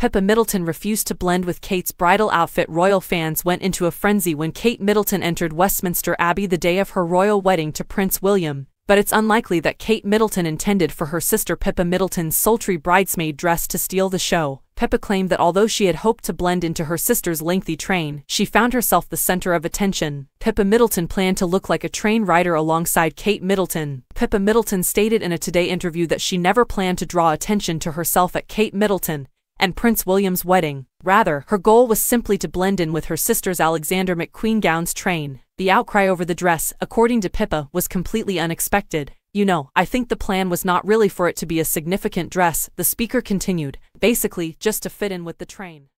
Pippa Middleton refused to blend with Kate's bridal outfit. Royal fans went into a frenzy when Kate Middleton entered Westminster Abbey the day of her royal wedding to Prince William, but it's unlikely that Kate Middleton intended for her sister Pippa Middleton's sultry bridesmaid dress to steal the show. Pippa claimed that although she had hoped to blend into her sister's lengthy train, she found herself the center of attention. Pippa Middleton planned to look like a train rider alongside Kate Middleton. Pippa Middleton stated in a Today interview that she never planned to draw attention to herself at Kate Middleton and Prince William's wedding. Rather, her goal was simply to blend in with her sister's Alexander McQueen gown's train. The outcry over the dress, according to Pippa, was completely unexpected. You know, I think the plan was not really for it to be a significant dress, the speaker continued, basically, just to fit in with the train.